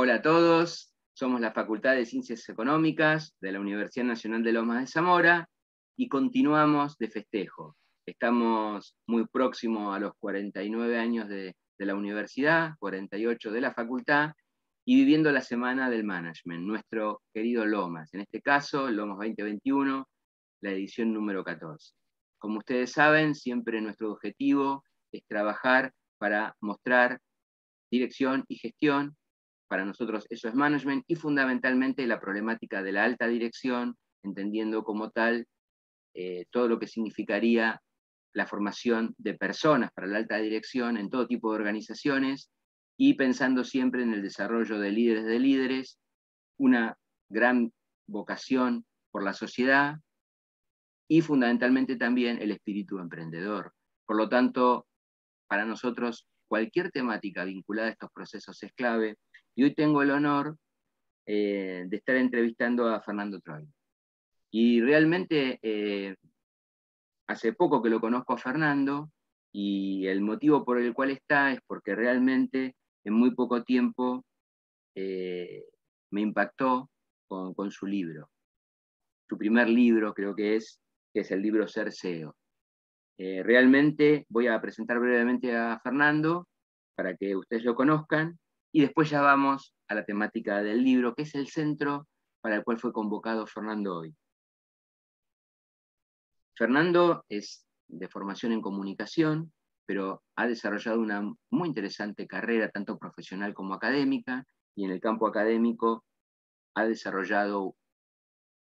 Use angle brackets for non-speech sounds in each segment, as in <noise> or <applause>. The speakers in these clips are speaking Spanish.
Hola a todos, somos la Facultad de Ciencias Económicas de la Universidad Nacional de Lomas de Zamora y continuamos de festejo. Estamos muy próximos a los 49 años de, la universidad, 48 de la facultad, y viviendo la semana del management, nuestro querido Lomas, en este caso Lomas 2021, la edición número 14. Como ustedes saben, siempre nuestro objetivo es trabajar para mostrar dirección y gestión para nosotros eso es management y fundamentalmente la problemática de la alta dirección, entendiendo como tal eh, todo lo que significaría la formación de personas para la alta dirección en todo tipo de organizaciones y pensando siempre en el desarrollo de líderes de líderes, una gran vocación por la sociedad y fundamentalmente también el espíritu emprendedor. Por lo tanto, para nosotros cualquier temática vinculada a estos procesos es clave. Y hoy tengo el honor eh, de estar entrevistando a Fernando Troy. Y realmente eh, hace poco que lo conozco a Fernando y el motivo por el cual está es porque realmente en muy poco tiempo eh, me impactó con, su libro. Su primer libro creo que es, que es el libro Cerceo. realmente voy a presentar brevemente a Fernando para que ustedes lo conozcan y después ya vamos a la temática del libro, que es el centro para el cual fue convocado Fernando hoy. Fernando es de formación en comunicación, pero ha desarrollado una muy interesante carrera, tanto profesional como académica, y en el campo académico ha desarrollado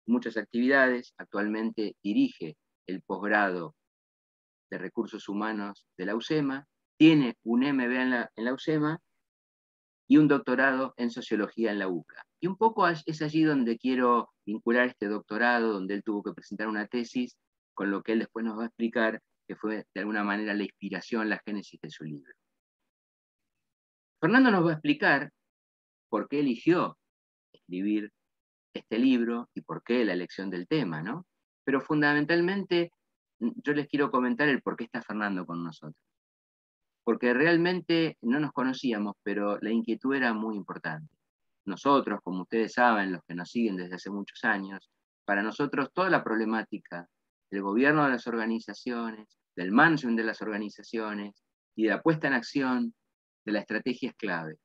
muchas actividades. Actualmente dirige el posgrado de recursos humanos de la UCEMA, tiene un MBA en la, en UCEMA y un doctorado en sociología en la UCA. Y un poco es allí donde quiero vincular este doctorado, donde él tuvo que presentar una tesis, con lo que él después nos va a explicar, que fue de alguna manera la inspiración, la génesis de su libro. Fernando nos va a explicar por qué eligió escribir este libro y por qué la elección del tema, ¿no? Pero fundamentalmente yo les quiero comentar el por qué está Fernando con nosotros porque realmente no nos conocíamos, pero la inquietud era muy importante. Nosotros, como ustedes saben, los que nos siguen desde hace muchos años, para nosotros toda la problemática del gobierno de las organizaciones, del management de las organizaciones y de la puesta en acción de la estrategia es clave.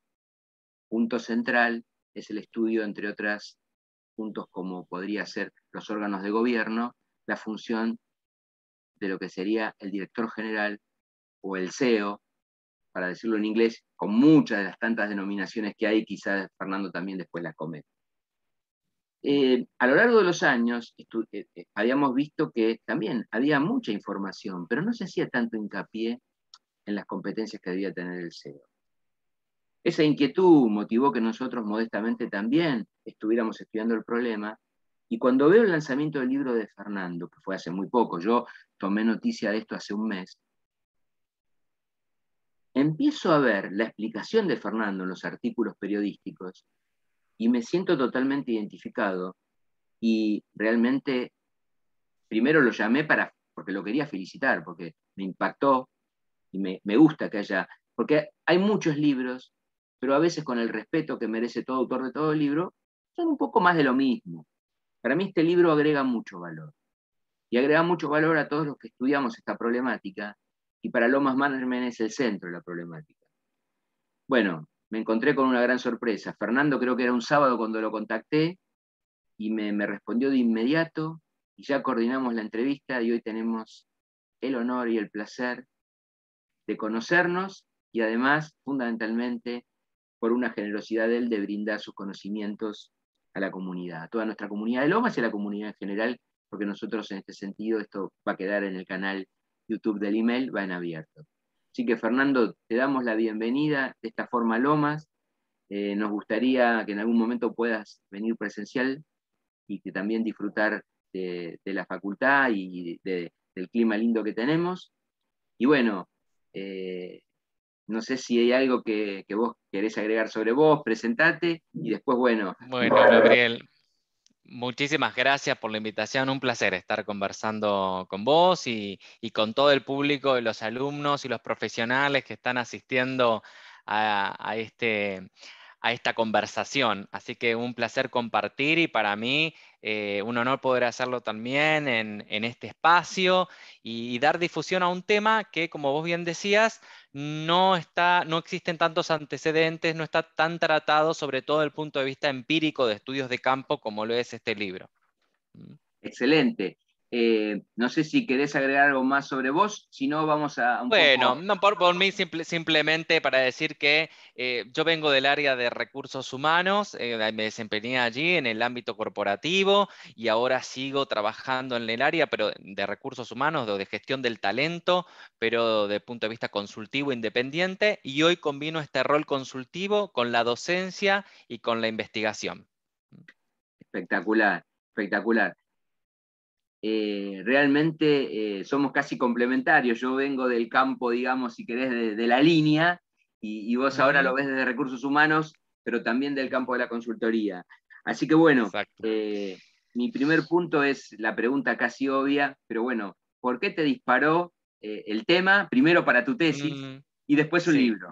Punto central es el estudio, entre otras puntos como podría ser los órganos de gobierno, la función de lo que sería el director general o el CEO para decirlo en inglés, con muchas de las tantas denominaciones que hay, quizás Fernando también después las comete. Eh, a lo largo de los años eh, eh, habíamos visto que también había mucha información, pero no se hacía tanto hincapié en las competencias que debía tener el CEO. Esa inquietud motivó que nosotros modestamente también estuviéramos estudiando el problema y cuando veo el lanzamiento del libro de Fernando, que fue hace muy poco, yo tomé noticia de esto hace un mes, empiezo a ver la explicación de Fernando en los artículos periodísticos y me siento totalmente identificado y realmente primero lo llamé para, porque lo quería felicitar, porque me impactó y me, me gusta que haya, porque hay muchos libros, pero a veces con el respeto que merece todo autor de todo libro, son un poco más de lo mismo. Para mí este libro agrega mucho valor y agrega mucho valor a todos los que estudiamos esta problemática y para Lomas Management es el centro de la problemática. Bueno, me encontré con una gran sorpresa. Fernando creo que era un sábado cuando lo contacté y me, me respondió de inmediato y ya coordinamos la entrevista y hoy tenemos el honor y el placer de conocernos y además, fundamentalmente, por una generosidad de él de brindar sus conocimientos a la comunidad, a toda nuestra comunidad de Lomas y a la comunidad en general, porque nosotros en este sentido, esto va a quedar en el canal YouTube del email va en abierto. Así que Fernando, te damos la bienvenida de esta forma Lomas. Eh, nos gustaría que en algún momento puedas venir presencial y que también disfrutar de, la facultad y del clima lindo que tenemos. Y bueno, eh, no sé si hay algo que, que, vos querés agregar sobre vos, presentate y después, bueno. Bueno, Gabriel, Muchísimas gracias por la invitación, un placer estar conversando con vos y, con todo el público y los alumnos y los profesionales que están asistiendo a este, esta conversación. Así que un placer compartir y para mí eh, un honor poder hacerlo también en, este espacio y, dar difusión a un tema que, como vos bien decías, no, está, no existen tantos antecedentes, no está tan tratado, sobre todo desde el punto de vista empírico de estudios de campo, como lo es este libro. Mm. Excelente. Eh, no sé si querés agregar algo más sobre vos, si no vamos a... bueno, no, por, por mí simplemente para decir que eh, yo vengo del área de recursos humanos, eh, me desempeñé allí en el ámbito corporativo y ahora sigo trabajando en el área pero de recursos humanos, o de gestión del talento, pero de punto de vista consultivo independiente y hoy combino este rol consultivo con la docencia y con la investigación. Espectacular, espectacular. Eh, realmente eh, somos casi complementarios. Yo vengo del campo, digamos, si querés, de, la línea, y, vos ahora lo ves desde recursos humanos, pero también del campo de la consultoría. Así que bueno, eh, mi primer punto es la pregunta casi obvia, pero bueno, ¿por qué te disparó el tema? Primero para tu tesis mm, y después un libro.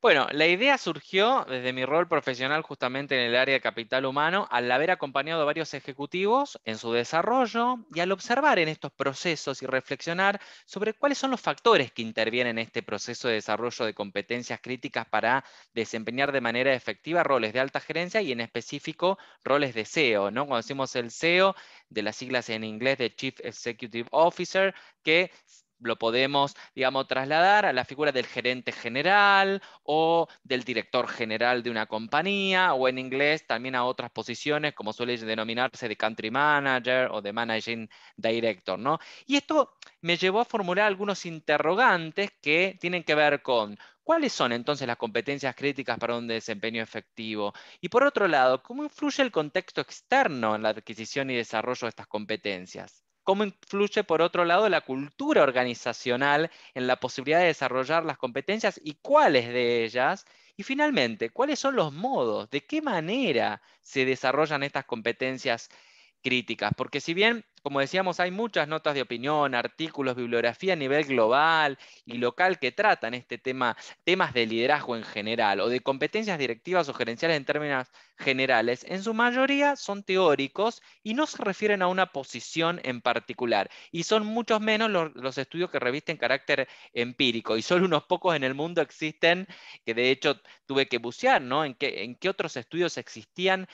Bueno, la idea surgió desde mi rol profesional justamente en el área de capital humano, al haber acompañado a varios ejecutivos en su desarrollo y al observar en estos procesos y reflexionar sobre cuáles son los factores que intervienen en este proceso de desarrollo de competencias críticas para desempeñar de manera efectiva roles de alta gerencia y en específico roles de CEO. ¿no? Cuando decimos el CEO, de las siglas en inglés de Chief Executive Officer, que lo podemos, digamos, trasladar a la figura del gerente general o del director general de una compañía o en inglés también a otras posiciones como suele denominarse de country manager o de managing director, ¿no? Y esto me llevó a formular algunos interrogantes que tienen que ver con ¿Cuáles son entonces las competencias críticas para un desempeño efectivo? Y por otro lado, ¿cómo influye el contexto externo en la adquisición y desarrollo de estas competencias? cómo influye, por otro lado, la cultura organizacional en la posibilidad de desarrollar las competencias y cuáles de ellas. Y finalmente, ¿cuáles son los modos? ¿De qué manera se desarrollan estas competencias porque si bien, como decíamos, hay muchas notas de opinión, artículos, bibliografía a nivel global y local que tratan este tema, temas de liderazgo en general o de competencias directivas o gerenciales en términos generales, en su mayoría son teóricos y no se refieren a una posición en particular. Y son muchos menos los, estudios que revisten carácter empírico y solo unos pocos en el mundo existen, que de hecho tuve que bucear, ¿no? En en qué otros estudios existían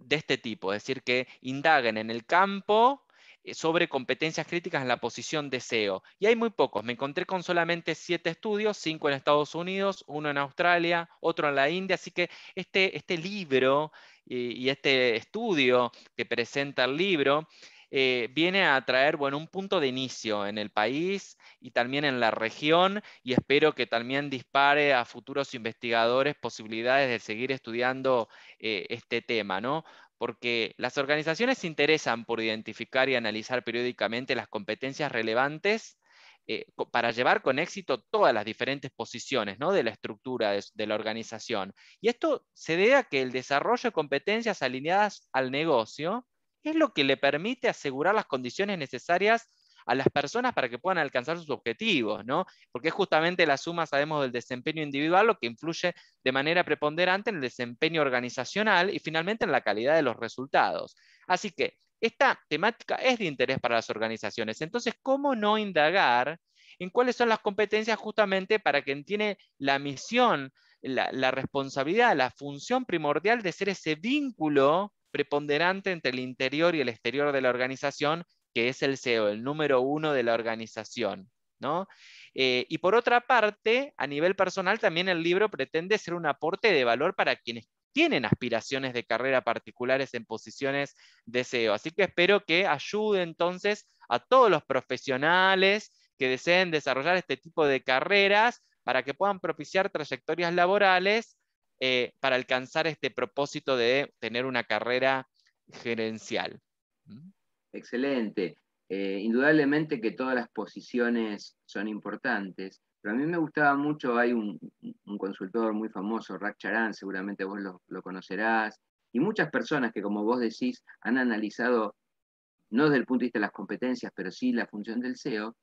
de este tipo, es decir, que indaguen en el campo eh, sobre competencias críticas en la posición de SEO. Y hay muy pocos, me encontré con solamente siete estudios, cinco en Estados Unidos, uno en Australia, otro en la India, así que este, este libro eh, y, este estudio que presenta el libro eh, viene a traer bueno, un punto de inicio en el país y también en la región y espero que también dispare a futuros investigadores posibilidades de seguir estudiando eh, este tema, ¿no? Porque las organizaciones se interesan por identificar y analizar periódicamente las competencias relevantes eh, para llevar con éxito todas las diferentes posiciones ¿no? de la estructura de, de, la organización. Y esto se debe a que el desarrollo de competencias alineadas al negocio es lo que le permite asegurar las condiciones necesarias a las personas para que puedan alcanzar sus objetivos, ¿no? Porque es justamente la suma, sabemos, del desempeño individual lo que influye de manera preponderante en el desempeño organizacional y finalmente en la calidad de los resultados. Así que esta temática es de interés para las organizaciones. Entonces, ¿cómo no indagar en cuáles son las competencias justamente para quien tiene la misión, la, la responsabilidad, la función primordial de ser ese vínculo preponderante entre el interior y el exterior de la organización que es el CEO, el número uno de la organización. Eh, y por otra parte, a nivel personal, también el libro pretende ser un aporte de valor para quienes tienen aspiraciones de carrera particulares en posiciones de CEO. Así que espero que ayude entonces a todos los profesionales que deseen desarrollar este tipo de carreras para que puedan propiciar trayectorias laborales eh, para alcanzar este propósito de tener una carrera gerencial. ¿Mm? Excelente. Eh, indudablemente que todas las posiciones son importantes, pero a mí me gustaba mucho, hay un, consultor muy famoso, Rack Charan, seguramente vos lo, conocerás, y muchas personas que, como vos decís, han analizado, no desde el punto de vista de las competencias, pero sí la función del SEO.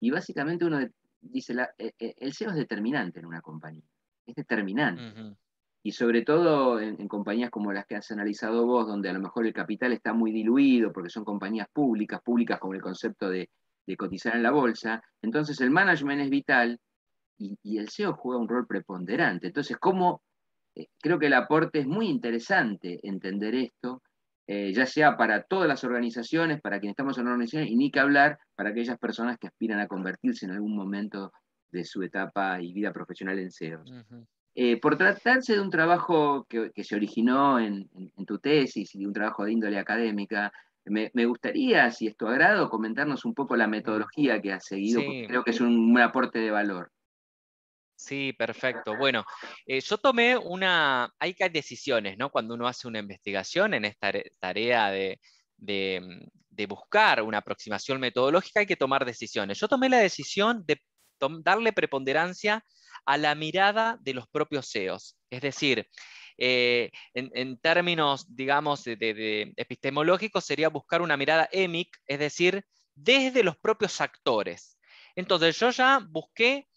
y básicamente uno dice, eh, eh, el CEO es determinante en una compañía, es determinante y sobre todo en, compañías como las que has analizado vos, donde a lo mejor el capital está muy diluido porque son compañías públicas, públicas con el concepto de, cotizar en la bolsa, entonces el management es vital y, el CEO juega un rol preponderante. Entonces, eh, creo que el aporte es muy interesante entender esto, eh, ya sea para todas las organizaciones, para quienes estamos en organizaciones, y ni que hablar para aquellas personas que aspiran a convertirse en algún momento de su etapa y vida profesional en CEOs. Eh, por tratarse de un trabajo que, se originó en, tu tesis y de un trabajo de índole académica, me, gustaría, si es tu agrado, comentarnos un poco la metodología que has seguido, porque creo que es un, aporte de valor. Sí, perfecto. Bueno, eh, yo tomé una, hay que decisiones, ¿no? Cuando uno hace una investigación en esta tarea de, mm, de buscar una aproximación metodológica, hay que tomar decisiones. Yo tomé la decisión de darle preponderancia a la mirada de los propios CEOs. Es decir, eh, en, términos, digamos, de, de epistemológicos, sería buscar una mirada EMIC, es decir, desde los propios actores. Entonces yo ya busqué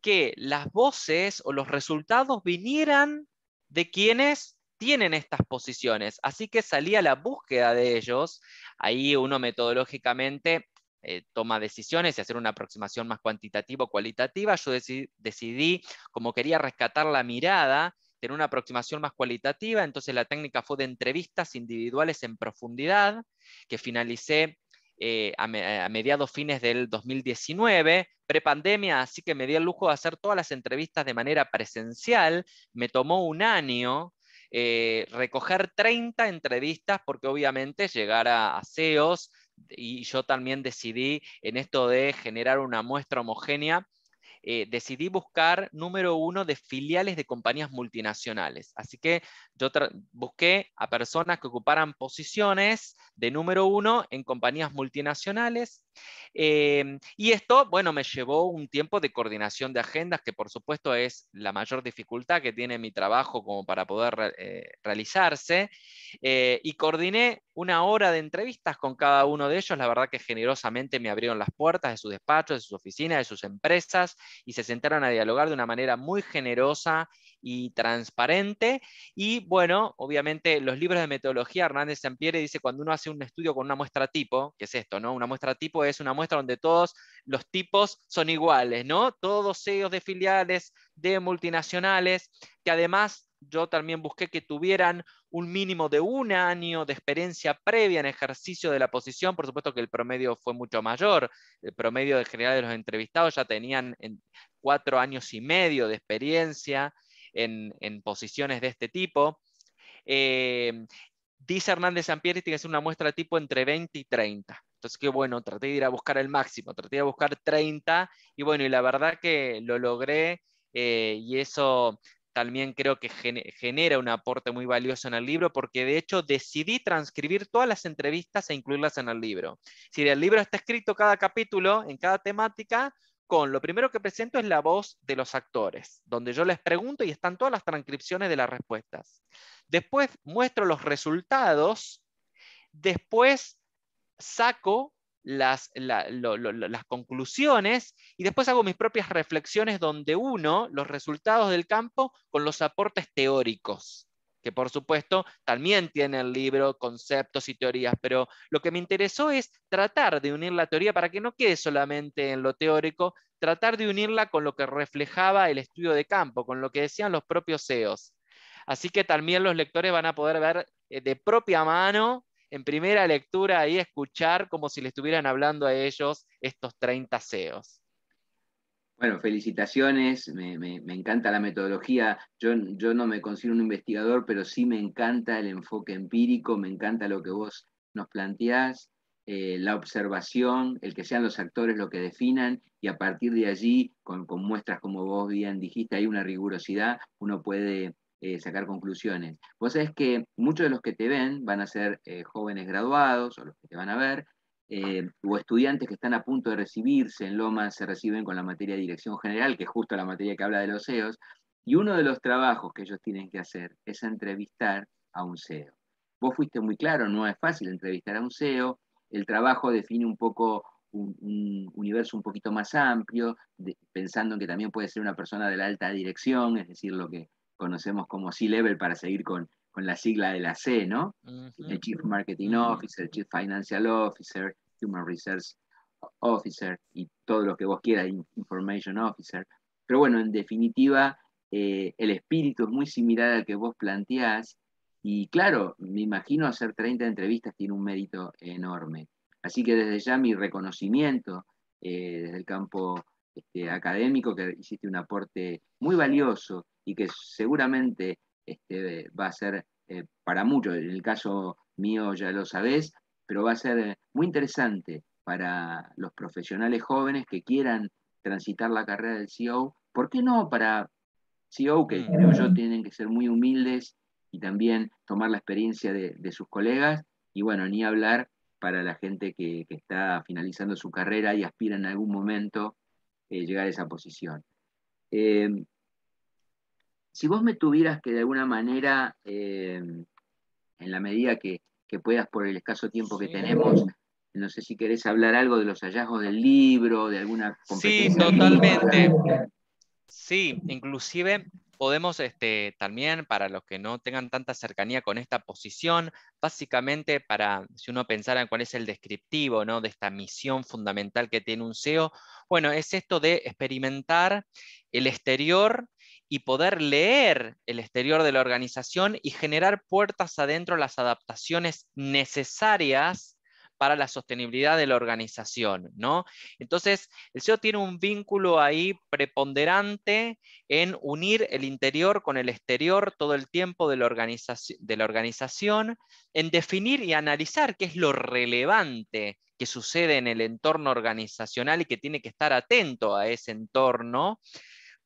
que las voces o los resultados vinieran de quienes tienen estas posiciones. Así que salí a la búsqueda de ellos. Ahí uno metodológicamente eh, toma decisiones y hacer una aproximación más cuantitativa o cualitativa, yo decidí, como quería rescatar la mirada, tener una aproximación más cualitativa, entonces la técnica fue de entrevistas individuales en profundidad, que finalicé eh, a, mediados fines del 2019, prepandemia, así que me di el lujo de hacer todas las entrevistas de manera presencial, me tomó un año. Eh, recoger 30 entrevistas, porque obviamente llegar a, a CEOs y yo también decidí en esto de generar una muestra homogénea, eh, decidí buscar, número uno, de filiales de compañías multinacionales. Así que yo busqué a personas que ocuparan posiciones de número uno en compañías multinacionales Em, y esto, bueno, me llevó un tiempo de coordinación de agendas, que por supuesto es la mayor dificultad que tiene mi trabajo como para poder eh, realizarse. Eh, y coordiné una hora de entrevistas con cada uno de ellos. La verdad que generosamente me abrieron las puertas de sus despachos, de sus oficinas, de sus empresas, y se sentaron a dialogar de una manera muy generosa y transparente. Y bueno, obviamente los libros de metodología, Hernández Sampiere dice cuando uno hace un estudio con una muestra tipo, que es esto, ¿no? Una muestra tipo es una muestra donde todos los tipos son iguales, ¿no? Todos sellos de filiales, de multinacionales, que además yo también busqué que tuvieran un mínimo de un año de experiencia previa en ejercicio de la posición. Por supuesto que el promedio fue mucho mayor. El promedio general de los entrevistados ya tenían cuatro años y medio de experiencia en, posiciones de este tipo. Eh, dice Hernández Sampieri tiene este que ser una muestra de tipo entre 20 y 30. Entonces, qué bueno, traté de ir a buscar el máximo, traté de buscar 30 y bueno, y la verdad que lo logré eh, y eso también creo que genera un aporte muy valioso en el libro, porque de hecho decidí transcribir todas las entrevistas e incluirlas en el libro. Si el libro está escrito cada capítulo, en cada temática, con lo primero que presento es la voz de los actores, donde yo les pregunto y están todas las transcripciones de las respuestas. Después muestro los resultados, después saco las, las conclusiones y después hago mis propias reflexiones donde uno los resultados del campo con los aportes teóricos que por supuesto también tiene el libro, conceptos y teorías, pero lo que me interesó es tratar de unir la teoría para que no quede solamente en lo teórico, tratar de unirla con lo que reflejaba el estudio de campo, con lo que decían los propios CEOs. Así que también los lectores van a poder ver eh, de propia mano, en primera lectura, y escuchar como si le estuvieran hablando a ellos estos 30 CEOs. Bueno, felicitaciones, me, encanta la metodología. Yo, no me considero un investigador, pero sí me encanta el enfoque empírico, me encanta lo que vos nos planteás, eh, la observación, el que sean los actores lo que definan, y a partir de allí, con, muestras como vos bien dijiste, hay una rigurosidad, uno puede eh, sacar conclusiones. Vos sabés que muchos de los que te ven van a ser eh, jóvenes graduados o los que te van a ver, eh, o estudiantes que están a punto de recibirse en Lomas se reciben con la materia de dirección general, que es justo la materia que habla de los CEOs, y uno de los trabajos que ellos tienen que hacer es entrevistar a un CEO. Vos fuiste muy claro, no es fácil entrevistar a un CEO, el trabajo define un poco un, universo un poquito más amplio, pensando en que también puede ser una persona de la alta dirección, es decir, lo que conocemos como C-level para seguir con con la sigla de la C, ¿no? El Chief Marketing Officer, Chief Financial Officer, Human Research Officer y todo lo que vos quieras, Information Officer. Pero bueno, en definitiva, eh, el espíritu es muy similar al que vos planteás y claro, me imagino hacer 30 entrevistas tiene un mérito enorme. Así que desde ya mi reconocimiento eh, desde el campo este, académico, que hiciste un aporte muy valioso y que seguramente este, va a ser eh, para muchos, en el caso mío ya lo sabés, pero va a ser eh, muy interesante para los profesionales jóvenes que quieran transitar la carrera del CEO. ¿Por qué no para CEO que mm. creo yo tienen que ser muy humildes y también tomar la experiencia de, sus colegas? Y bueno, ni hablar para la gente que, está finalizando su carrera y aspira en algún momento eh, llegar a esa posición si vos me tuvieras que de alguna manera, eh, en la medida que, puedas por el escaso tiempo que tenemos, no sé si querés hablar algo de los hallazgos del libro, de alguna competencia. Sí, totalmente. Sí, inclusive podemos este, también, para los que no tengan tanta cercanía con esta posición, básicamente para, si uno pensara en cuál es el descriptivo ¿no? de esta misión fundamental que tiene un CEO, bueno, es esto de experimentar el exterior y poder leer el exterior de la organización y generar puertas adentro las adaptaciones necesarias para la sostenibilidad de la organización, ¿no? Entonces, el CEO tiene un vínculo ahí preponderante en unir el interior con el exterior todo el tiempo de la, de la organización, en definir y analizar qué es lo relevante que sucede en el entorno organizacional y que tiene que estar atento a ese entorno.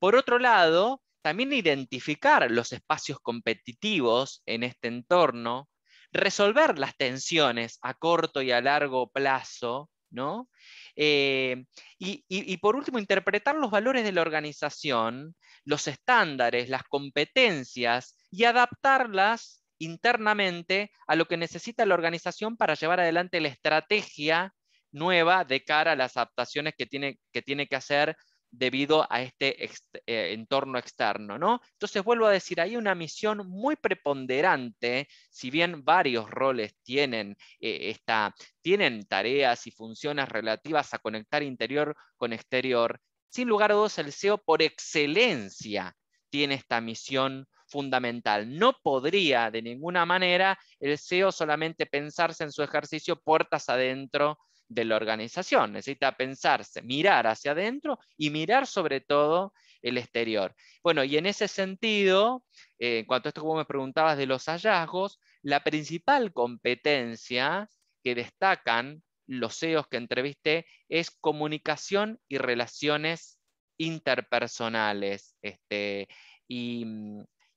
Por otro lado, también identificar los espacios competitivos en este entorno, resolver las tensiones a corto y a largo plazo, ¿no? Eh, y, por último, interpretar los valores de la organización, los estándares, las competencias y adaptarlas internamente a lo que necesita la organización para llevar adelante la estrategia nueva de cara a las adaptaciones que tiene que, tiene que hacer debido a este eh, entorno externo. ¿no? Entonces vuelvo a decir, hay una misión muy preponderante, si bien varios roles tienen, eh, esta, tienen tareas y funciones relativas a conectar interior con exterior, sin lugar a dudas el CEO por excelencia tiene esta misión fundamental. No podría de ninguna manera el CEO solamente pensarse en su ejercicio puertas adentro de la organización. Necesita pensarse, mirar hacia adentro y mirar sobre todo el exterior. Bueno, y en ese sentido, eh, en cuanto a esto como me preguntabas de los hallazgos, la principal competencia que destacan los CEOs que entrevisté es comunicación y relaciones interpersonales. Este, y,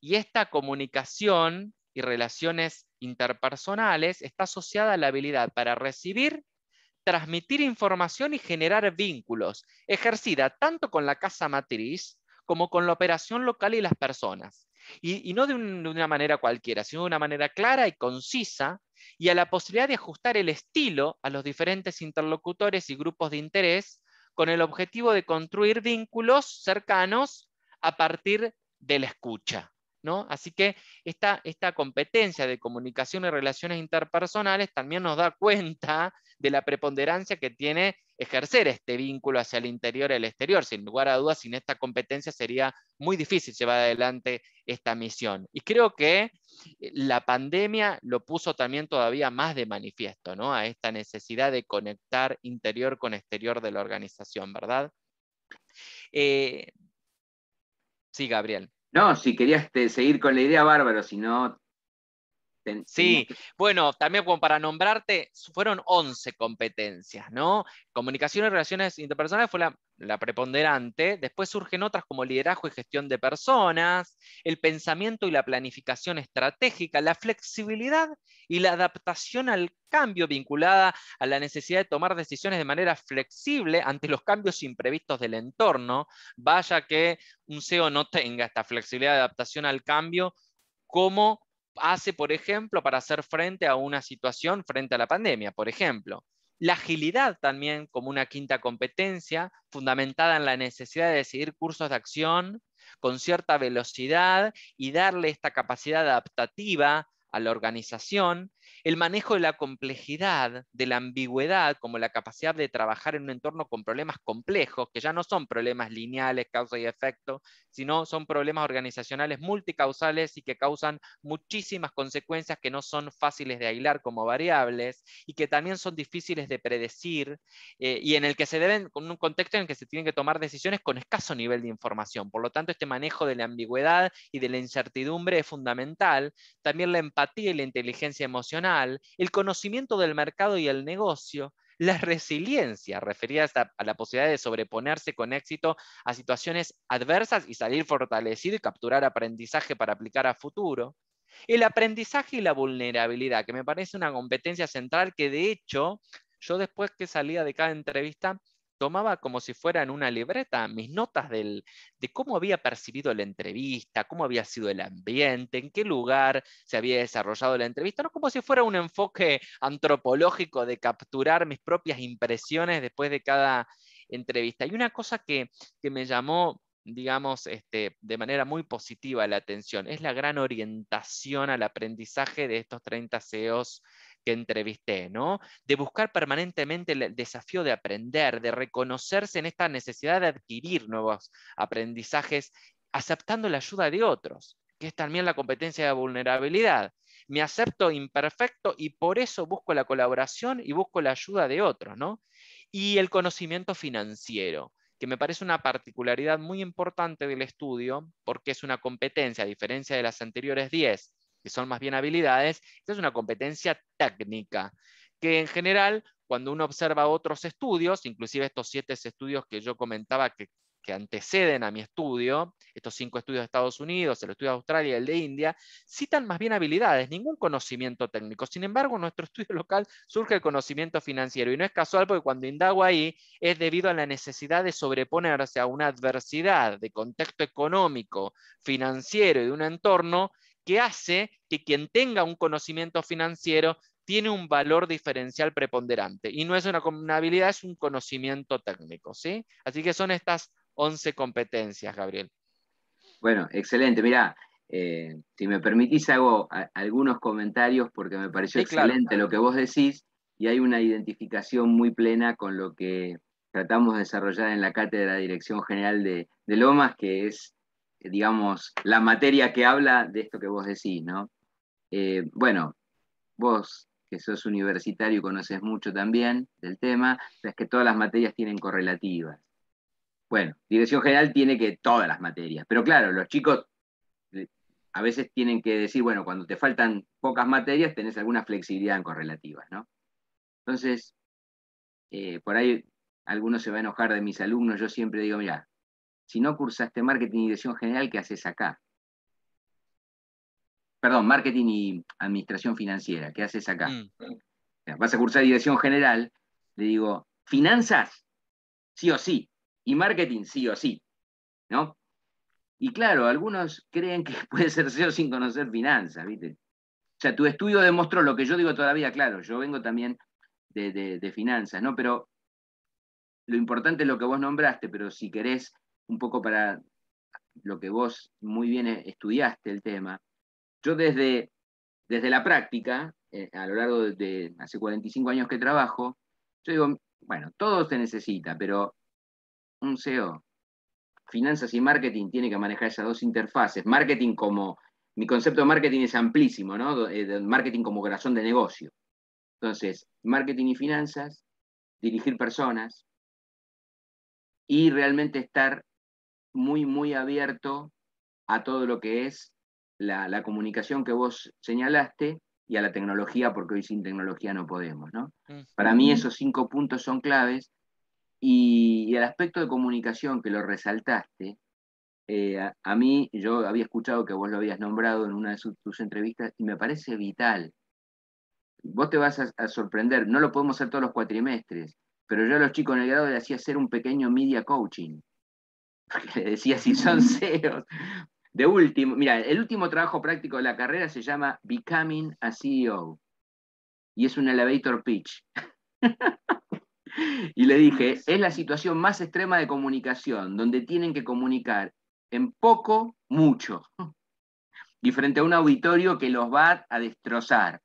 y esta comunicación y relaciones interpersonales está asociada a la habilidad para recibir transmitir información y generar vínculos, ejercida tanto con la casa matriz como con la operación local y las personas. Y, no de, una manera cualquiera, sino de una manera clara y concisa, y a la posibilidad de ajustar el estilo a los diferentes interlocutores y grupos de interés con el objetivo de construir vínculos cercanos a partir de la escucha. Así que esta, competencia de comunicación y relaciones interpersonales también nos da <laughs> cuenta de la preponderancia que tiene ejercer este vínculo hacia el interior y el exterior. Sin lugar a dudas, sin esta competencia sería muy difícil llevar adelante esta misión. Y creo que eh, la pandemia lo puso también todavía más de manifiesto, A esta necesidad de conectar interior con exterior de la organización, ¿verdad? Eh, sí, Gabriel. No, si querías este, seguir con la idea, bárbaro, si no, sí, bueno, también como para nombrarte, fueron 11 competencias, ¿no? Comunicación y relaciones interpersonales fue la, la, preponderante, después surgen otras como liderazgo y gestión de personas, el pensamiento y la planificación estratégica, la flexibilidad y la adaptación al cambio vinculada a la necesidad de tomar decisiones de manera flexible ante los cambios imprevistos del entorno. Vaya que un CEO no tenga esta flexibilidad de adaptación al cambio como hace, por ejemplo, para hacer frente a una situación frente a la pandemia, por ejemplo. La agilidad también como una quinta competencia, fundamentada en la necesidad de decidir cursos de acción con cierta velocidad y darle esta capacidad adaptativa a la organización el manejo de la complejidad, de la ambigüedad, como la capacidad de trabajar en un entorno con problemas complejos, que ya no son problemas lineales, causa y efecto, sino son problemas organizacionales multicausales y que causan muchísimas consecuencias que no son fáciles de aislar como variables y que también son difíciles de predecir eh, y en el que se deben, con un contexto en el que se tienen que tomar decisiones con escaso nivel de información. Por lo tanto, este manejo de la ambigüedad y de la incertidumbre es fundamental. También la empatía y la inteligencia emocional el conocimiento del mercado y el negocio, la resiliencia, referida a la posibilidad de sobreponerse con éxito a situaciones adversas y salir fortalecido y capturar aprendizaje para aplicar a futuro, el aprendizaje y la vulnerabilidad, que me parece una competencia central que de hecho yo después que salía de cada entrevista tomaba como si fuera en una libreta mis notas de cómo había percibido la entrevista, cómo había sido el ambiente, en qué lugar se había desarrollado la entrevista, no como si fuera un enfoque antropológico de capturar mis propias impresiones después de cada entrevista. Y una cosa que, me llamó digamos, este, de manera muy positiva la atención, es la gran orientación al aprendizaje de estos 30 CEOs que entrevisté, ¿no? De buscar permanentemente el desafío de aprender, de reconocerse en esta necesidad de adquirir nuevos aprendizajes, aceptando la ayuda de otros, que es también la competencia de vulnerabilidad. Me acepto imperfecto y por eso busco la colaboración y busco la ayuda de otros, ¿no? Y el conocimiento financiero que me parece una particularidad muy importante del estudio, porque es una competencia, a diferencia de las anteriores 10, que son más bien habilidades, esta es una competencia técnica, que en general, cuando uno observa otros estudios, inclusive estos siete estudios que yo comentaba que, que anteceden a mi estudio, estos cinco estudios de Estados Unidos, el estudio de Australia y el de India, citan más bien habilidades, ningún conocimiento técnico. Sin embargo, en nuestro <laughs> estudio local surge el conocimiento financiero y no es casual porque cuando indago ahí es debido a la necesidad de sobreponerse a una adversidad de contexto económico, financiero y de un entorno que hace que quien tenga un conocimiento financiero tiene un valor diferencial preponderante. Y no es una, habilidad, es un conocimiento técnico. ¿sí? Así que son estas 11 competencias, Gabriel. Bueno, excelente. Mira, eh, si me permitís, hago algunos comentarios porque me pareció excelente lo que vos decís y hay una identificación muy plena con lo que tratamos de desarrollar en la Cátedra de Dirección General de Lomas, que es eh, digamos, la materia que habla de esto que vos decís, ¿no? Eh, bueno, vos que sos universitario y conoces mucho también del tema, es que todas las materias tienen correlativas. Bueno, dirección general tiene que todas las materias, pero claro, los chicos eh, a veces tienen que decir, bueno, cuando te faltan pocas materias, tenés alguna flexibilidad en correlativas, ¿no? Entonces, por ahí algunos se va a enojar de mis alumnos, yo siempre digo, mira, si no cursaste marketing y dirección general, ¿qué haces acá? Perdón, marketing y administración financiera, ¿qué haces acá? Mm. vas a cursar dirección general, le digo, finanzas, sí o sí, y marketing, sí o sí, ¿no? Y claro, algunos creen que <laughs> puede ser CEO sin conocer finanzas, ¿viste? O sea, tu estudio demostró lo que yo digo todavía, claro, yo vengo también de, de, de finanzas, ¿no? Pero lo importante es lo que vos nombraste, pero si querés un poco para lo que vos muy bien e-, estudiaste el tema, yo desde, desde la práctica, eh, a lo largo de, de, hace 45 años que trabajo, yo digo, bueno, todo se necesita, pero un CEO, finanzas y marketing tiene que manejar esas dos interfaces. Marketing como, mi concepto de marketing es amplísimo, ¿no? Eh, marketing como corazón de negocio. Entonces, marketing y finanzas, dirigir personas y realmente estar muy, muy abierto a todo lo que es la, comunicación que vos señalaste y a la tecnología, porque hoy sin tecnología no podemos. ¿no? Mm. Para mí esos cinco puntos son claves y, el aspecto de comunicación que lo resaltaste, eh, a, mí yo había escuchado que vos lo habías nombrado en una de sus, tus entrevistas y me parece vital. Vos te vas a, sorprender, no lo podemos hacer todos los cuatrimestres, pero yo a los chicos en el grado le hacía hacer un pequeño media coaching. <laughs> le decía si son CEOs. De último, mira, el último trabajo práctico de la carrera se llama Becoming a CEO. Y es un elevator pitch. <laughs> y le dije, es la situación más extrema de comunicación, donde tienen que comunicar en poco, mucho. <laughs> Y frente a un auditorio que los va a destrozar.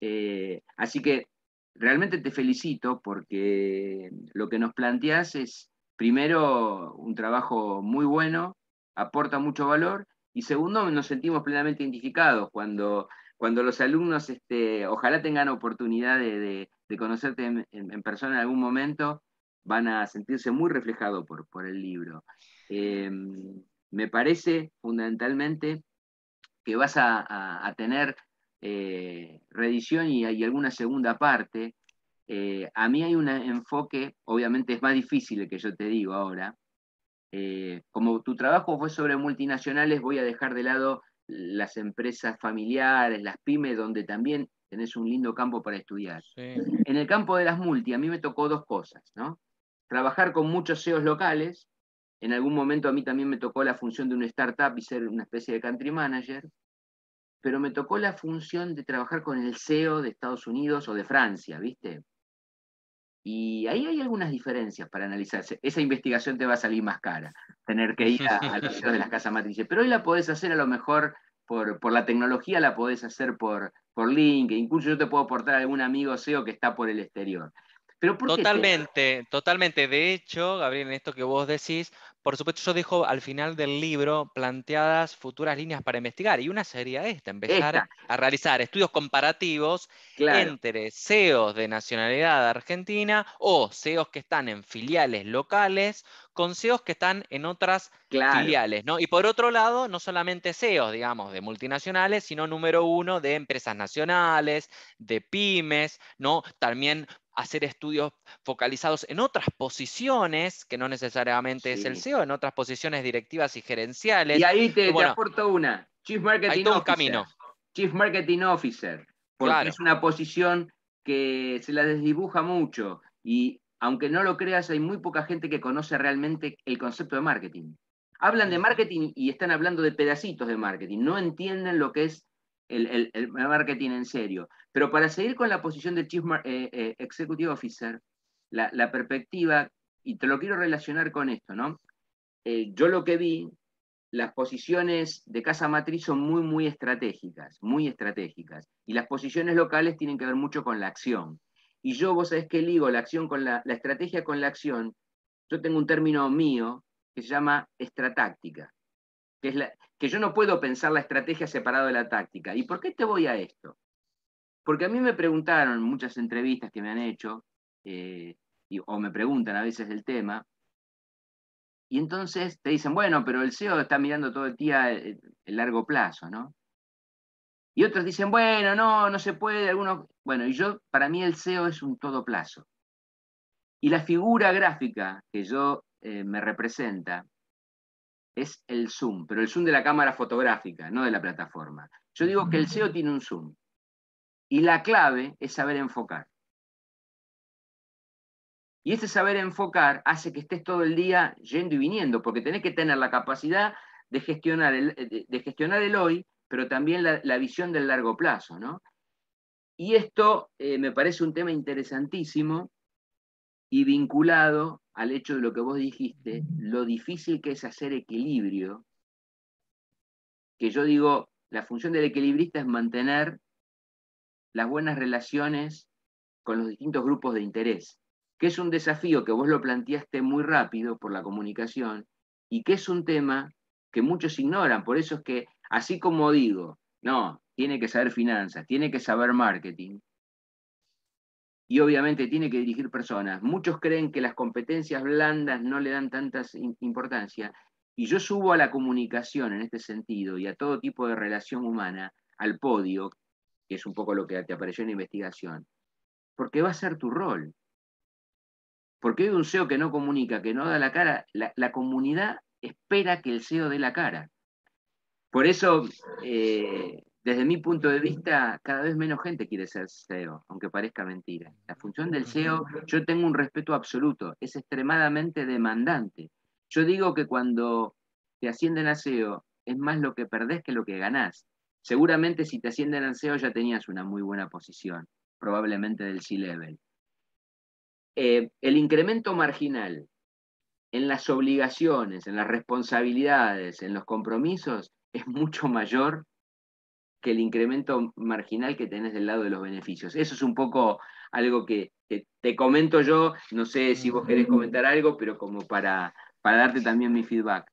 Eh, así que realmente te felicito porque lo que nos planteas es primero, un trabajo muy bueno, aporta mucho valor, y segundo, nos sentimos plenamente identificados cuando, los alumnos, este, ojalá tengan oportunidad de, conocerte en, persona en algún momento, van a sentirse muy reflejados por, el libro. Eh, me parece fundamentalmente que vas a, tener eh, reedición y, y, alguna segunda parte eh, a mí hay un enfoque, obviamente es más difícil que yo te digo ahora. Eh, como tu trabajo fue sobre multinacionales, voy a dejar de lado las empresas familiares, las pymes, donde también tenés un lindo campo para estudiar. En el campo de las multi, a mí me tocó dos cosas, Trabajar con muchos CEOs locales, en algún momento a mí también me tocó la función de una startup y ser una especie de country manager, pero me tocó la función de trabajar con el CEO de Estados Unidos o de Francia, ¿viste? Y ahí hay algunas diferencias para analizarse. Esa investigación te va a salir más cara, tener que ir al de las casas matrices. Pero hoy la podés hacer a lo mejor por, la tecnología, la podés hacer por, por link, incluso yo te puedo aportar a algún amigo SEO que está por el exterior totalmente, totalmente. De hecho, Gabriel, en esto que vos decís, por supuesto, yo dejo al final del libro planteadas futuras líneas para investigar. Y una sería esta, empezar a realizar estudios comparativos entre CEOs de nacionalidad argentina o CEOs que están en filiales locales con CEOs que están en otras filiales. ¿no? Y por otro lado, no solamente CEOs, digamos, de multinacionales, sino número uno de empresas nacionales, de pymes, ¿no? también hacer estudios focalizados en otras posiciones, que no necesariamente es el CEO, en otras posiciones directivas y gerenciales. Y ahí te, aporto una, Chief Marketing hay todo camino. Chief Marketing Officer, porque es una posición que se la desdibuja mucho y aunque no lo creas, hay muy poca gente que conoce realmente el concepto de marketing. Hablan de marketing y están hablando de pedacitos de marketing, no entienden lo que es el marketing en serio. Pero para seguir con la posición del Chief eh, eh, Executive Officer, la, perspectiva, y te lo quiero relacionar con esto, ¿no? Eh, yo lo que vi, las posiciones de casa matriz son muy, muy estratégicas, muy estratégicas. Y las posiciones locales tienen que ver mucho con la acción. Y yo, vos sabés que ligo la acción con la, la estrategia con la acción. Yo tengo un término mío que se llama estratáctica, que, es la, que yo no puedo pensar la estrategia separado de la táctica. ¿Y por qué te voy a esto? Porque a mí me preguntaron en muchas entrevistas que me han hecho, eh, o me preguntan a veces el tema, y entonces te dicen, bueno, pero el CEO está mirando todo el día eh, el, largo plazo, ¿no? Y otros dicen, bueno, no, no se puede, algunos, bueno, y yo, para mí el SEO es un todo plazo. Y la figura gráfica que yo eh, me representa es el zoom, pero el zoom de la cámara fotográfica, no de la plataforma. Yo digo que el SEO tiene un zoom. Y la clave es saber enfocar. Y ese saber enfocar hace que estés todo el día yendo y viniendo, porque tenés que tener la capacidad de gestionar el, gestionar el hoy, pero también la, visión del largo plazo. Y esto eh, me parece un tema interesantísimo y vinculado al hecho de lo que vos dijiste, lo difícil que es hacer equilibrio, que yo digo, la función del equilibrista es mantener las buenas relaciones con los distintos grupos de interés, que es un desafío que vos lo planteaste muy rápido por la comunicación y que es un tema que muchos ignoran. Por eso es que, así como digo, no, tiene que saber finanzas, tiene que saber marketing, y obviamente tiene que dirigir personas. Muchos creen que las competencias blandas no le dan tanta importancia. Y yo subo a la comunicación en este sentido y a todo tipo de relación humana al podio que es un poco lo que te apareció en la investigación, porque va a ser tu rol. Porque hay un CEO que no comunica, que no da la cara, la, comunidad espera que el CEO dé la cara. Por eso, eh, desde mi punto de vista, cada vez menos gente quiere ser CEO, aunque parezca mentira. La función del CEO, yo tengo un respeto absoluto, es extremadamente demandante. Yo digo que cuando te ascienden a CEO, es más lo que perdés que lo que ganás. Seguramente si te ascienden al e ya tenías una muy buena posición, probablemente del C-Level. Eh, el incremento marginal en las obligaciones, en las responsabilidades, en los compromisos, es mucho mayor que el incremento marginal que tenés del lado de los beneficios. Eso es un poco algo que te, comento yo, no sé si vos querés comentar algo, pero como para, para darte también mi feedback.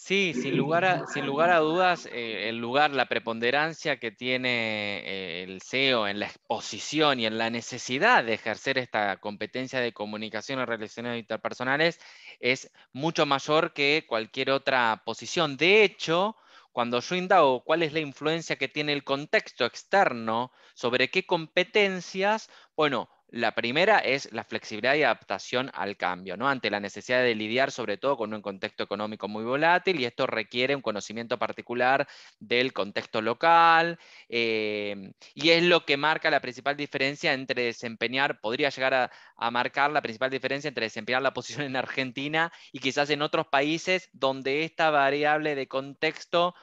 Sí, sin lugar a, dudas, eh, el lugar, la preponderancia que tiene eh, el CEO en la exposición y en la necesidad de ejercer esta competencia de comunicación en relaciones e interpersonales es mucho mayor que cualquier otra posición. De hecho, cuando yo indago cuál es la influencia que tiene el contexto externo sobre qué competencias, bueno, la primera es la flexibilidad y adaptación al cambio, ¿no? ante la necesidad de lidiar sobre todo con un contexto económico muy volátil y esto requiere un conocimiento particular del contexto local eh, y es lo que marca la principal diferencia entre desempeñar, podría llegar a, marcar la principal diferencia entre desempeñar la posición en Argentina y quizás en otros países donde esta variable de contexto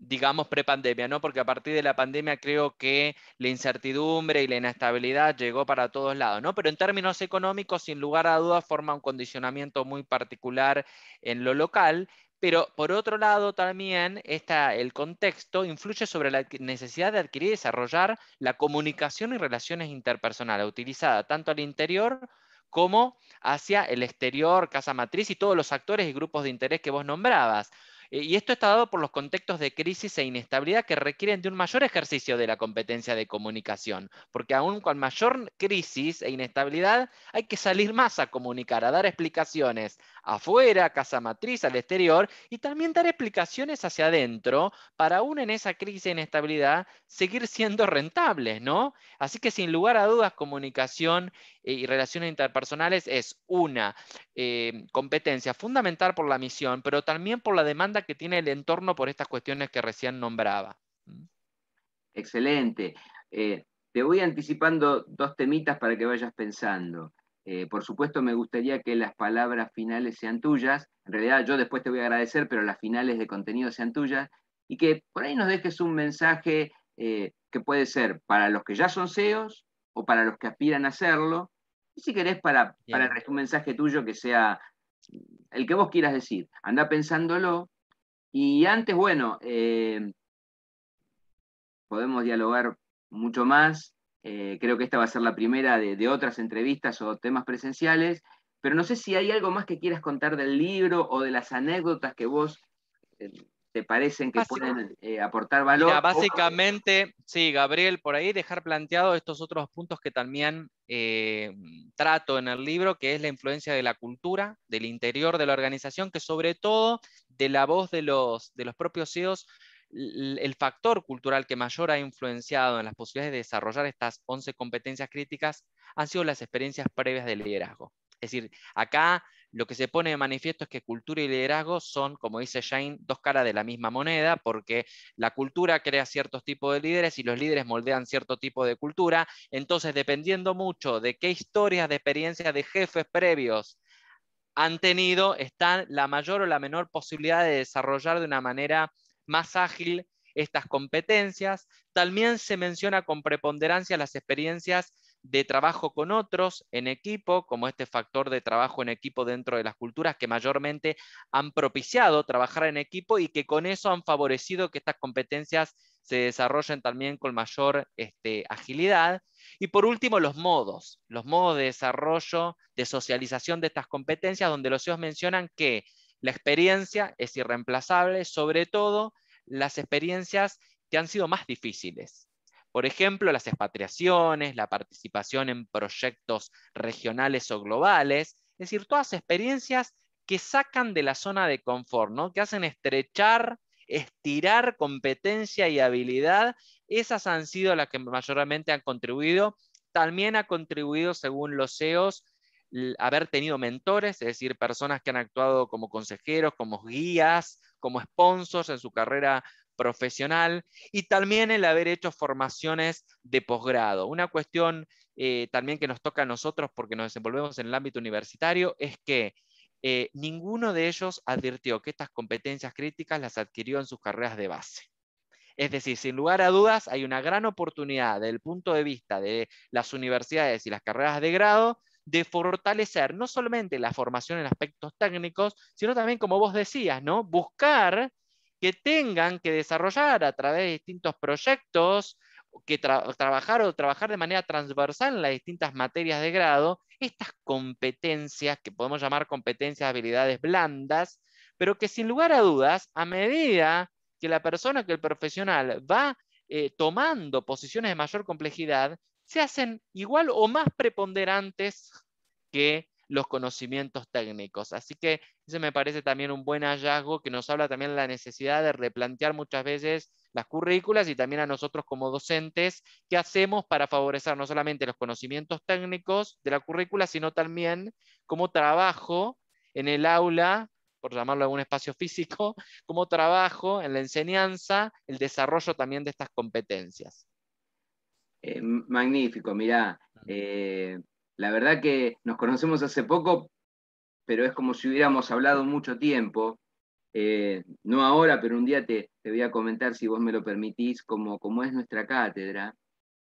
digamos, prepandemia, ¿no? Porque a partir de la pandemia creo que la incertidumbre y la inestabilidad llegó para todos lados, ¿no? Pero en términos económicos, sin lugar a dudas, forma un condicionamiento muy particular en lo local, pero por otro lado también está el contexto influye sobre la necesidad de adquirir y desarrollar la comunicación y relaciones interpersonales utilizada tanto al interior como hacia el exterior, casa matriz y todos los actores y grupos de interés que vos nombrabas. Eh, y esto está dado por los contextos de crisis e inestabilidad que requieren de un mayor ejercicio de la competencia de comunicación, porque aún con mayor crisis e inestabilidad hay que salir más a comunicar, a dar explicaciones afuera, a casa matriz, al exterior, y también dar explicaciones hacia adentro para aún en esa crisis e inestabilidad seguir siendo rentables, ¿no? Así que sin lugar a dudas comunicación eh, y relaciones interpersonales es una eh, competencia fundamental por la misión, pero también por la demanda que tiene el entorno por estas cuestiones que recién nombraba. Mm. Excelente. Eh, te voy anticipando dos temitas para que vayas pensando. por supuesto, me gustaría que las palabras finales sean tuyas. En realidad, yo después te voy a agradecer, pero las finales de contenido sean tuyas. Y que por ahí nos dejes un mensaje que puede ser para los que ya son CEOs, o para los que aspiran a hacerlo, y si querés para, para un mensaje tuyo que sea el que vos quieras decir, anda pensándolo. Y antes, bueno, eh, podemos dialogar mucho más. Eh, creo que esta va a ser la primera de, otras entrevistas o temas presenciales, pero no sé si hay algo más que quieras contar del libro o de las anécdotas que vos eh, te parecen que pueden eh, aportar valor. básicamente, sí, Gabriel, por ahí dejar planteado estos otros puntos que también eh, trato en el libro, que es la influencia de la cultura, del interior de la organización, que sobre todo de la voz de los, de los propios CEOs, el factor cultural que mayor ha influenciado en las posibilidades de desarrollar estas 11 competencias críticas han sido las experiencias previas de liderazgo. Es decir, acá lo que se pone de manifiesto es que cultura y liderazgo son, como dice Shane, dos caras de la misma moneda, porque la cultura crea ciertos tipos de líderes y los líderes moldean cierto tipo de cultura. Entonces, dependiendo mucho de qué historias de experiencias de jefes previos han tenido, está la mayor o la menor posibilidad de desarrollar de una manera más ágil estas competencias. También se menciona con preponderancia las experiencias de trabajo con otros en equipo, como este factor de trabajo en equipo dentro de las culturas que mayormente han propiciado trabajar en equipo y que con eso han favorecido que estas competencias se desarrollen también con mayor este, agilidad. Y por último, los modos, los modos de desarrollo, de socialización de estas competencias, donde los CEOs mencionan que la experiencia es irreemplazable, sobre todo las experiencias que han sido más difíciles, por ejemplo, las expatriaciones, la participación en proyectos regionales o globales, es decir, todas experiencias que sacan de la zona de confort, que hacen estrechar, estirar competencia y habilidad, esas han sido las que mayormente han contribuido. También ha contribuido, según los CEOs, haber tenido mentores, es decir, personas que han actuado como consejeros, como guías, como sponsors en su carrera profesional y también el haber hecho formaciones de posgrado. Una cuestión eh, también que nos toca a nosotros porque nos desenvolvemos en el ámbito universitario es que eh, ninguno de ellos advirtió que estas competencias críticas las adquirió en sus carreras de base. Es decir, sin lugar a dudas, hay una gran oportunidad desde el punto de vista de las universidades y las carreras de grado de fortalecer no solamente la formación en aspectos técnicos, sino también, como vos decías, ¿no? buscar que tengan que desarrollar a través de distintos proyectos, que trabajar o trabajar de manera transversal en las distintas materias de grado, estas competencias que podemos llamar competencias, habilidades blandas, pero que sin lugar a dudas, a medida que la persona, que el profesional va eh, tomando posiciones de mayor complejidad, se hacen igual o más preponderantes que los conocimientos técnicos. Así que ese me parece también un buen hallazgo que nos habla también de la necesidad de replantear muchas veces las currículas y también a nosotros como docentes, qué hacemos para favorecer no solamente los conocimientos técnicos de la currícula, sino también como trabajo en el aula por llamarlo algún espacio físico, <laughs> como trabajo en la enseñanza, el desarrollo también de estas competencias. Eh, magnífico, mira. eh, la verdad que nos conocemos hace poco, pero es como si hubiéramos hablado mucho tiempo. Eh, no ahora, pero un día te, voy a comentar, si vos me lo permitís, cómo, es nuestra cátedra.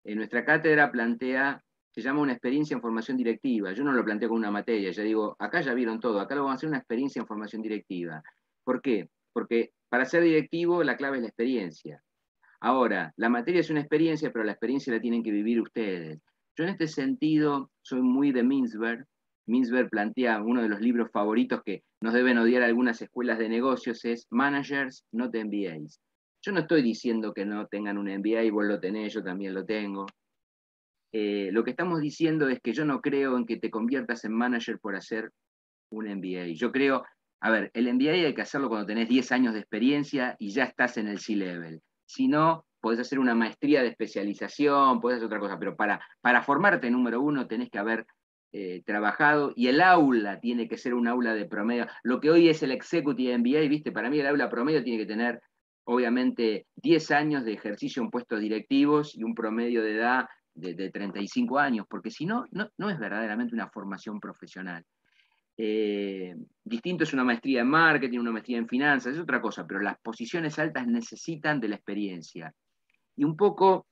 Eh, nuestra cátedra plantea, se llama una experiencia en formación directiva. Yo no lo planteo como una materia, ya digo, acá ya vieron todo, acá lo vamos a hacer una experiencia en formación directiva. ¿Por qué? Porque para ser directivo la clave es la experiencia. Ahora, la materia es una experiencia, pero la experiencia la tienen que vivir ustedes. Yo en este sentido soy muy de Minsberg. Minsberg plantea uno de los libros favoritos que nos deben odiar algunas escuelas de negocios, es Managers, no te MBAs. Yo no estoy diciendo que no tengan un MBA vos lo tenés, yo también lo tengo. Eh, lo que estamos diciendo es que yo no creo en que te conviertas en manager por hacer un MBA. Yo creo, a ver, el MBA hay que hacerlo cuando tenés 10 años de experiencia y ya estás en el C-Level. Si no, podés hacer una maestría de especialización, podés hacer otra cosa, pero para, para formarte, número uno, tenés que haber eh, trabajado y el aula tiene que ser un aula de promedio. Lo que hoy es el Executive MBA, ¿viste? Para mí el aula promedio tiene que tener, obviamente, 10 años de ejercicio en puestos directivos y un promedio de edad de, 35 años, porque si no, no, es verdaderamente una formación profesional. Eh, distinto es una maestría en marketing, una maestría en finanzas, es otra cosa, pero las posiciones altas necesitan de la experiencia. Y un poco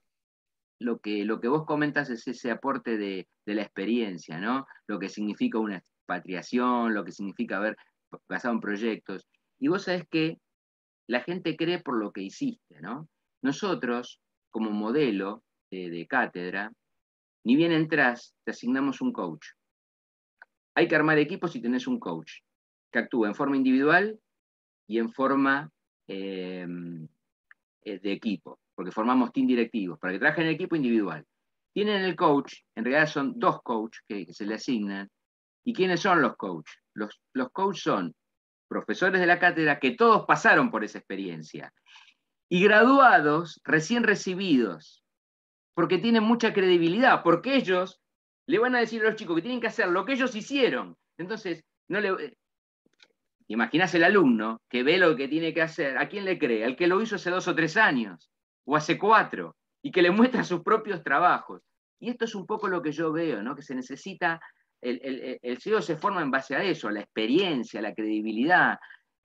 lo que, lo que vos comentas es ese aporte de, la experiencia, ¿no? Lo que significa una expatriación, lo que significa haber pasado en proyectos. Y vos sabés que la gente cree por lo que hiciste, ¿no? Nosotros, como modelo de, cátedra, ni bien entras, te asignamos un coach. Hay que armar equipos si tenés un coach que actúa en forma individual y en forma eh, eh, de equipo, porque formamos team directivos, para que trabajen en equipo individual. Tienen el coach, en realidad son dos coaches que, se le asignan. ¿Y quiénes son los coaches? Los, los coaches son profesores de la cátedra que todos pasaron por esa experiencia y graduados recién recibidos, porque tienen mucha credibilidad, porque ellos le van a decir a los chicos que tienen que hacer lo que ellos hicieron. Entonces, no le, Imagínase el alumno que ve lo que tiene que hacer, ¿a quién le cree? Al que lo hizo hace dos o tres años, o hace cuatro, y que le muestra sus propios trabajos. Y esto es un poco lo que yo veo, ¿no? que se necesita, el, el, el CEO se forma en base a eso, la experiencia, la credibilidad,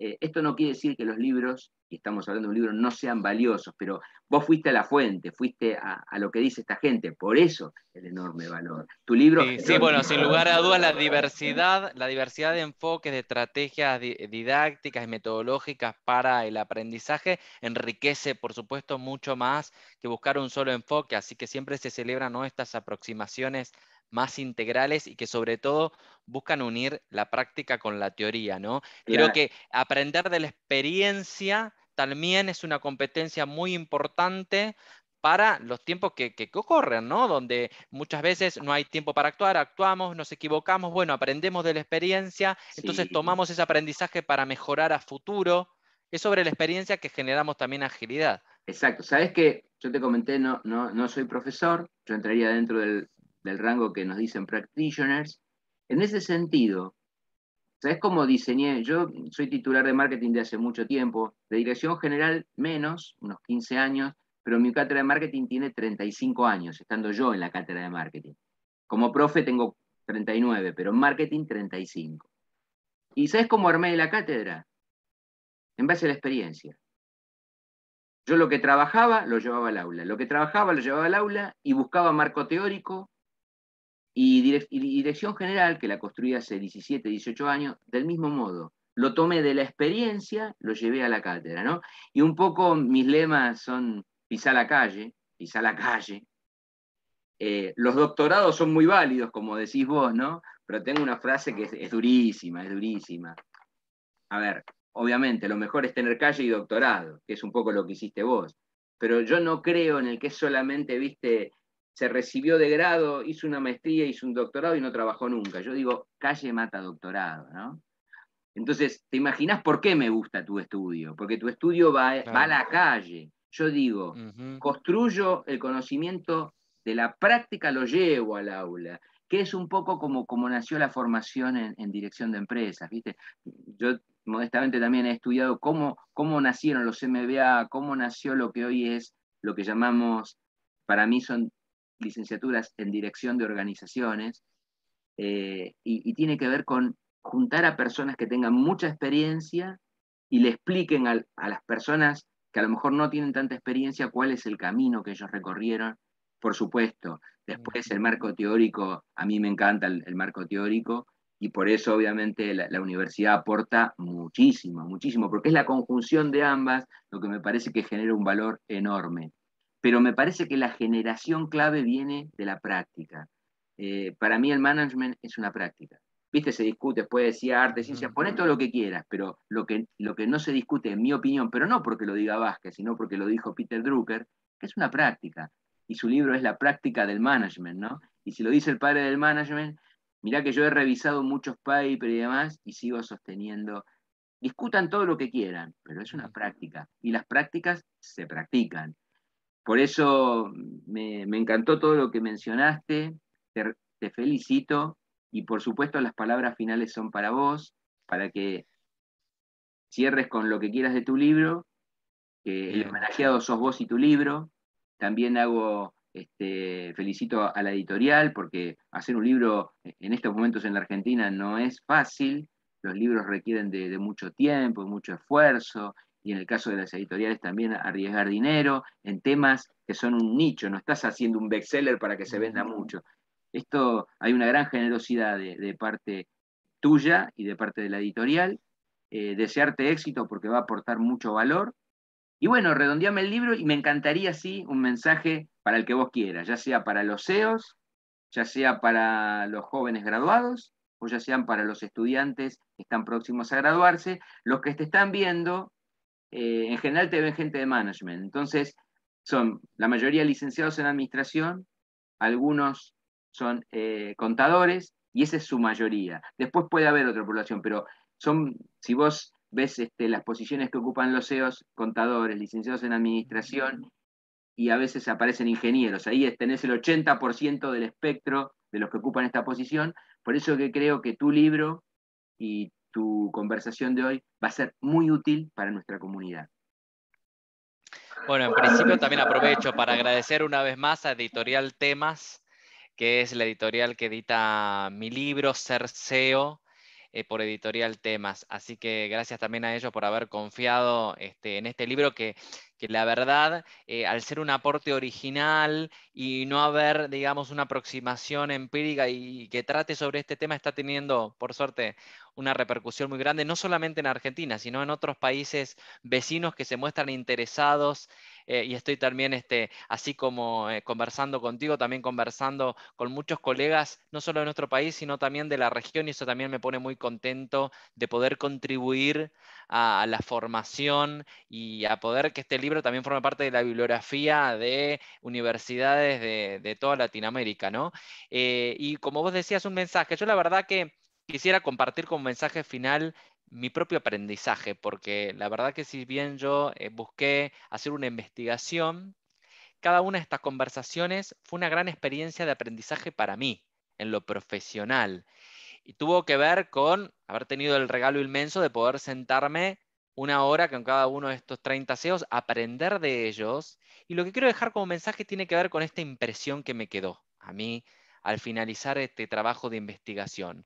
eh, esto no quiere decir que los libros, y estamos hablando de un libro, no sean valiosos, pero vos fuiste a la fuente, fuiste a, lo que dice esta gente, por eso el enorme valor. Tu libro. Sí, bueno, sin lugar a dudas, la diversidad, la diversidad de enfoques, de estrategias didácticas y metodológicas para el aprendizaje enriquece, por supuesto, mucho más que buscar un solo enfoque, así que siempre se celebran nuestras estas aproximaciones más integrales y que sobre todo buscan unir la práctica con la teoría, ¿no? Creo que aprender de la experiencia también es una competencia muy importante para los tiempos que, que, corren, ¿no? Donde muchas veces no hay tiempo para actuar, actuamos, nos equivocamos, bueno, aprendemos de la experiencia, entonces tomamos ese aprendizaje para mejorar a futuro. Es sobre la experiencia que generamos también agilidad. Exacto. Sabes que yo te comenté, no, no soy profesor, yo entraría dentro del, del rango que nos dicen practitioners. En ese sentido, ¿sabes cómo diseñé? Yo soy titular de marketing de hace mucho tiempo, de dirección general menos, unos 15 años, pero mi cátedra de marketing tiene 35 años, estando yo en la cátedra de marketing. Como profe tengo 39, pero en marketing 35. ¿Y sabes cómo armé la cátedra? En base a la experiencia. Yo lo que trabajaba lo llevaba al aula, lo que trabajaba lo llevaba al aula y buscaba marco teórico y, dirección general, que la construí hace 17, 18 años, del mismo modo. Lo tomé de la experiencia, lo llevé a la cátedra, ¿no? Y un poco mis lemas son pisar la calle, pisar la calle. Eh, los doctorados son muy válidos, como decís vos, ¿no? Pero tengo una frase que es durísima, es durísima. A ver, obviamente, lo mejor es tener calle y doctorado, que es un poco lo que hiciste vos. Pero yo no creo en el que solamente, viste, se recibió de grado, hizo una maestría, hizo un doctorado y no trabajó nunca. Yo digo, calle mata doctorado, ¿no? Entonces, ¿te imaginas por qué me gusta tu estudio? Porque tu estudio va, a la calle. Yo digo, construyo el conocimiento de la práctica, lo llevo al aula, que es un poco como, como nació la formación en, dirección de empresas, ¿viste? Yo modestamente también he estudiado cómo nacieron los MBA, cómo nació lo que hoy es lo que llamamos, para mí son licenciaturas en dirección de organizaciones eh, y, tiene que ver con juntar a personas que tengan mucha experiencia y le expliquen a, las personas que a lo mejor no tienen tanta experiencia cuál es el camino que ellos recorrieron. Por supuesto, después el marco teórico, a mí me encanta el, marco teórico y por eso obviamente la, universidad aporta muchísimo, muchísimo, porque es la conjunción de ambas lo que me parece que genera un valor enorme pero me parece que la generación clave viene de la práctica. Eh, para mí el management es una práctica. Viste, se discute, puede decir arte, ciencia, poné todo lo que quieras, pero lo que, lo que no se discute, en mi opinión, pero no porque lo diga Vázquez, sino porque lo dijo Peter Drucker, que es una práctica. Y su libro es La práctica del management, ¿no? Y si lo dice el padre del management, mirá que yo he revisado muchos papers y demás y sigo sosteniendo. Discutan todo lo que quieran, pero es una práctica. Y las prácticas se practican. Por eso me, encantó todo lo que mencionaste, te, felicito y por supuesto las palabras finales son para vos, para que cierres con lo que quieras de tu libro, que el homenajeado sos vos y tu libro. También hago, este, felicito a la editorial porque hacer un libro en estos momentos en la Argentina no es fácil, los libros requieren de, de mucho tiempo, mucho esfuerzo y en el caso de las editoriales también arriesgar dinero en temas que son un nicho, no estás haciendo un bestseller para que se venda mucho. Esto hay una gran generosidad de, parte tuya y de parte de la editorial. Eh, desearte éxito porque va a aportar mucho valor. Y bueno, redondeame el libro y me encantaría, sí, un mensaje para el que vos quieras, ya sea para los CEOs, ya sea para los jóvenes graduados o ya sean para los estudiantes que están próximos a graduarse, los que te están viendo eh, en general te ven gente de management. Entonces, son la mayoría licenciados en administración, algunos son eh, contadores, y esa es su mayoría. Después puede haber otra población, pero son, si vos ves este, las posiciones que ocupan los CEOs, contadores, licenciados en administración, y a veces aparecen ingenieros. Ahí tenés el 80% del espectro de los que ocupan esta posición. Por eso que creo que tu libro y tu conversación de hoy va a ser muy útil para nuestra comunidad. Bueno, en principio también aprovecho para agradecer una vez más a Editorial Temas, que es la editorial que edita mi libro Cerceo, eh, por Editorial Temas. Así que gracias también a ellos por haber confiado este, en este libro que, la verdad, eh, al ser un aporte original y no haber, digamos, una aproximación empírica y que trate sobre este tema, está teniendo, por suerte, una repercusión muy grande, no solamente en Argentina, sino en otros países vecinos que se muestran interesados eh, y estoy también, este, así como eh, conversando contigo, también conversando con muchos colegas, no solo de nuestro país, sino también de la región, y eso también me pone muy contento de poder contribuir a, la formación y a poder que este libro también forme parte de la bibliografía de universidades de, toda Latinoamérica, ¿no? Eh, y como vos decías, un mensaje, yo la verdad que quisiera compartir como mensaje final mi propio aprendizaje, porque la verdad que si bien yo eh, busqué hacer una investigación, cada una de estas conversaciones fue una gran experiencia de aprendizaje para mí, en lo profesional. Y tuvo que ver con haber tenido el regalo inmenso de poder sentarme una hora con cada uno de estos 30 CEOs, aprender de ellos. Y lo que quiero dejar como mensaje tiene que ver con esta impresión que me quedó a mí al finalizar este trabajo de investigación,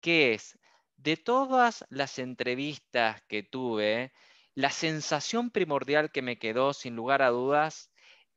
que es de todas las entrevistas que tuve, la sensación primordial que me quedó, sin lugar a dudas,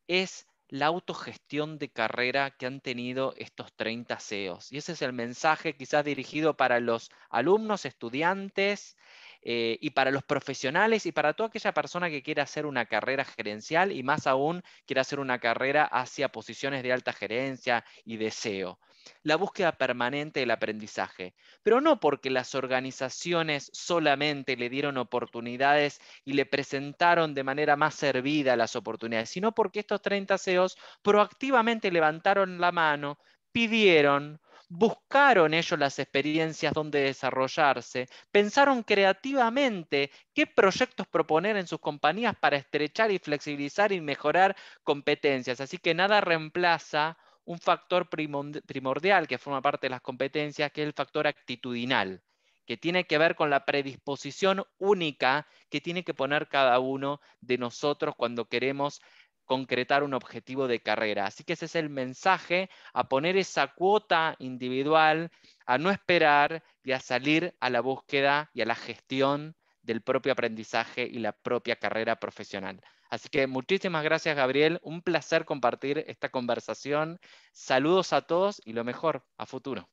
es la autogestión de carrera que han tenido estos 30 CEOs. Y ese es el mensaje quizás dirigido para los alumnos, estudiantes eh, y para los profesionales y para toda aquella persona que quiera hacer una carrera gerencial y más aún quiera hacer una carrera hacia posiciones de alta gerencia y deseo. La búsqueda permanente del aprendizaje, pero no porque las organizaciones solamente le dieron oportunidades y le presentaron de manera más servida las oportunidades, sino porque estos 30 CEOs proactivamente levantaron la mano, pidieron, buscaron ellos las experiencias donde desarrollarse, pensaron creativamente qué proyectos proponer en sus compañías para estrechar y flexibilizar y mejorar competencias. Así que nada reemplaza un factor primordial que forma parte de las competencias, que es el factor actitudinal, que tiene que ver con la predisposición única que tiene que poner cada uno de nosotros cuando queremos concretar un objetivo de carrera. Así que ese es el mensaje, a poner esa cuota individual, a no esperar y a salir a la búsqueda y a la gestión del propio aprendizaje y la propia carrera profesional. Así que muchísimas gracias Gabriel, un placer compartir esta conversación. Saludos a todos y lo mejor a futuro.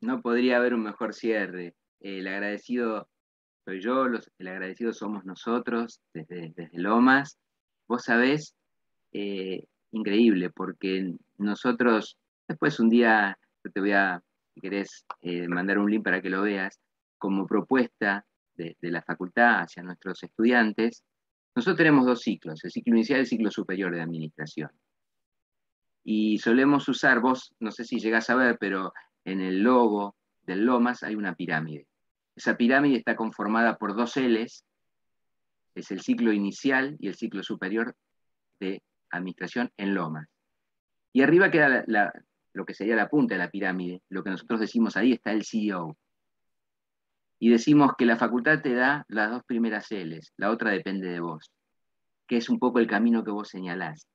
No podría haber un mejor cierre. El agradecido soy yo, los, el agradecido somos nosotros desde, desde Lomas vos sabés, eh, increíble, porque nosotros, después un día, yo te voy a, si querés, eh, mandar un link para que lo veas, como propuesta de, de, la facultad hacia nuestros estudiantes, nosotros tenemos dos ciclos, el ciclo inicial y el ciclo superior de administración. Y solemos usar, vos no sé si llegás a ver, pero en el logo del Lomas hay una pirámide. Esa pirámide está conformada por dos Ls es el ciclo inicial y el ciclo superior de administración en Lomas. Y arriba queda lo que sería la punta de la pirámide, lo que nosotros decimos ahí está el CEO. Y decimos que la facultad te da las dos primeras Ls, la otra depende de vos, que es un poco el camino que vos señalás.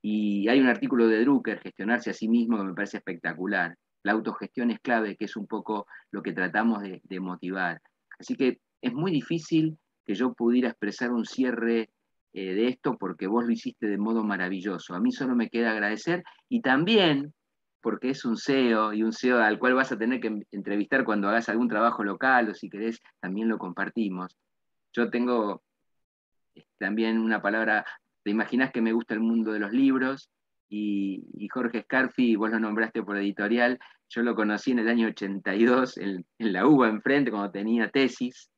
Y hay un artículo de Drucker, Gestionarse a sí mismo, que me parece espectacular. La autogestión es clave, que es un poco lo que tratamos de motivar. Así que es muy difícil que yo pudiera expresar un cierre eh, de esto porque vos lo hiciste de modo maravilloso. A mí solo me queda agradecer y también porque es un CEO y un CEO al cual vas a tener que entrevistar cuando hagas algún trabajo local o si querés también lo compartimos. Yo tengo eh, también una palabra, te imaginas que me gusta el mundo de los libros y, Jorge Scarfi, vos lo nombraste por editorial, yo lo conocí en el año 82 en, en la UBA enfrente cuando tenía tesis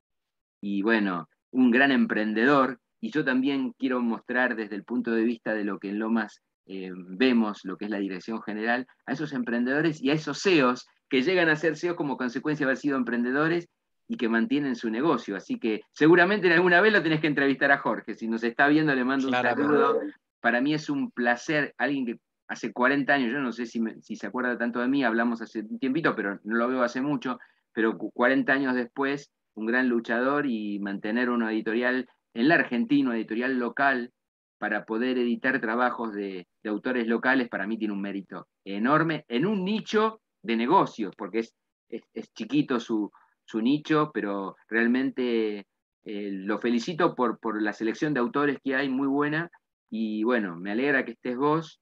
y bueno, un gran emprendedor, y yo también quiero mostrar desde el punto de vista de lo que en Lomas eh, vemos, lo que es la dirección general, a esos emprendedores y a esos CEOs que llegan a ser CEOs como consecuencia de haber sido emprendedores y que mantienen su negocio. Así que seguramente en alguna vez lo tenés que entrevistar a Jorge. Si nos está viendo, le mando un saludo. Para mí es un placer, alguien que hace 40 años, yo no sé si, si se acuerda tanto de mí, hablamos hace un tiempito, pero no lo veo hace mucho, pero 40 años después un gran luchador y mantener una editorial en la Argentina, editorial local, para poder editar trabajos de, autores locales, para mí tiene un mérito enorme en un nicho de negocios, porque es, es, chiquito su, nicho, pero realmente eh, lo felicito por, por la selección de autores que hay, muy buena, y bueno, me alegra que estés vos.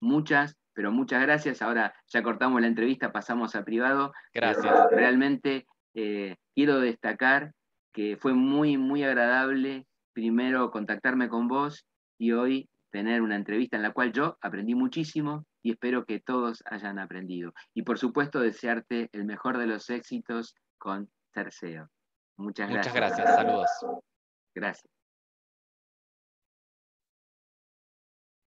Muchas, pero muchas gracias. Ahora ya cortamos la entrevista, pasamos a privado. Gracias. Realmente eh, quiero destacar que fue muy, muy agradable primero contactarme con vos y hoy tener una entrevista en la cual yo aprendí muchísimo y espero que todos hayan aprendido. Y por supuesto desearte el mejor de los éxitos con Terceo. Muchas gracias. Muchas gracias, saludos. Gracias.